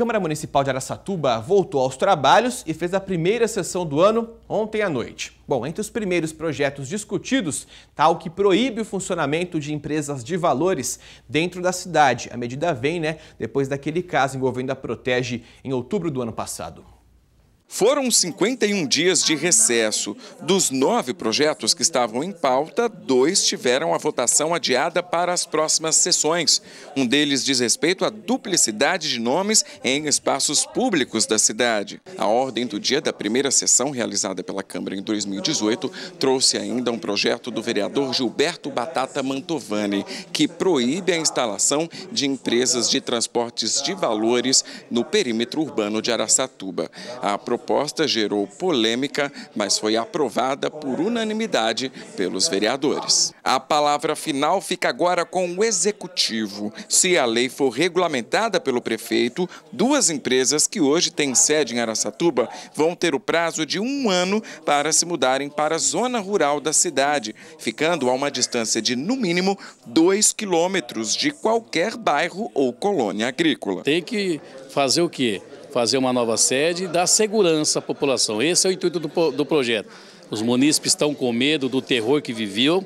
Câmara Municipal de Araçatuba voltou aos trabalhos e fez a primeira sessão do ano ontem à noite. Bom, entre os primeiros projetos discutidos está o que proíbe o funcionamento de empresas de valores dentro da cidade. A medida vem, né, depois daquele caso envolvendo a Protege em outubro do ano passado. Foram 51 dias de recesso. Dos nove projetos que estavam em pauta, dois tiveram a votação adiada para as próximas sessões. Um deles diz respeito à duplicidade de nomes em espaços públicos da cidade. A ordem do dia da primeira sessão, realizada pela Câmara em 2018, trouxe ainda um projeto do vereador Gilberto Batata Mantovani, que proíbe a instalação de empresas de transportes de valores no perímetro urbano de Araçatuba. A proposta gerou polêmica, mas foi aprovada por unanimidade pelos vereadores. A palavra final fica agora com o executivo. Se a lei for regulamentada pelo prefeito, duas empresas que hoje têm sede em Aracatuba vão ter o prazo de um ano para se mudarem para a zona rural da cidade, ficando a uma distância de, no mínimo, dois quilômetros de qualquer bairro ou colônia agrícola. Tem que fazer o quê? fazer uma nova sede e dar segurança à população. Esse é o intuito do, do projeto. Os munícipes estão com medo do terror que viviam,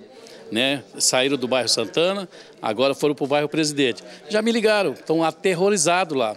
né? saíram do bairro Santana, agora foram para o bairro Presidente. Já me ligaram, estão aterrorizados lá,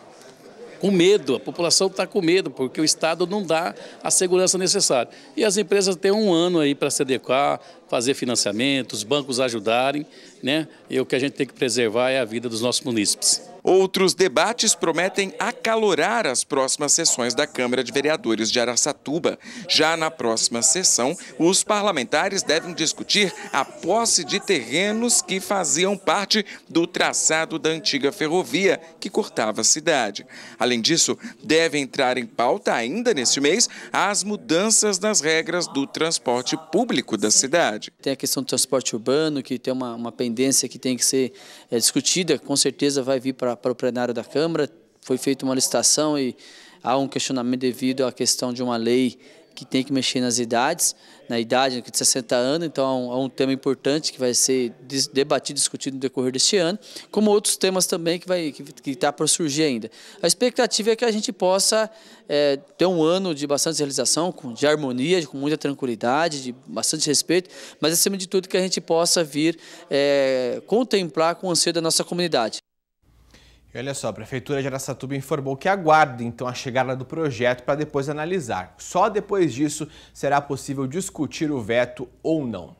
com medo, a população está com medo, porque o Estado não dá a segurança necessária. E as empresas têm um ano aí para se adequar, fazer financiamento, os bancos ajudarem, né? e o que a gente tem que preservar é a vida dos nossos munícipes. Outros debates prometem acalorar as próximas sessões da Câmara de Vereadores de Araçatuba. Já na próxima sessão, os parlamentares devem discutir a posse de terrenos que faziam parte do traçado da antiga ferrovia que cortava a cidade. Além disso, deve entrar em pauta ainda neste mês as mudanças nas regras do transporte público da cidade. Tem a questão do transporte urbano, que tem uma, uma pendência que tem que ser é, discutida, com certeza vai vir para para o plenário da Câmara. Foi feita uma licitação e há um questionamento devido à questão de uma lei que tem que mexer nas idades, na idade de 60 anos, então é um tema importante que vai ser debatido, discutido no decorrer deste ano, como outros temas também que vai que está por surgir ainda. A expectativa é que a gente possa é, ter um ano de bastante realização, de harmonia, com muita tranquilidade, de bastante respeito, mas acima de tudo que a gente possa vir é, contemplar com o anseio da nossa comunidade. E olha só, a Prefeitura de Aracatuba informou que aguarda então a chegada do projeto para depois analisar. Só depois disso será possível discutir o veto ou não.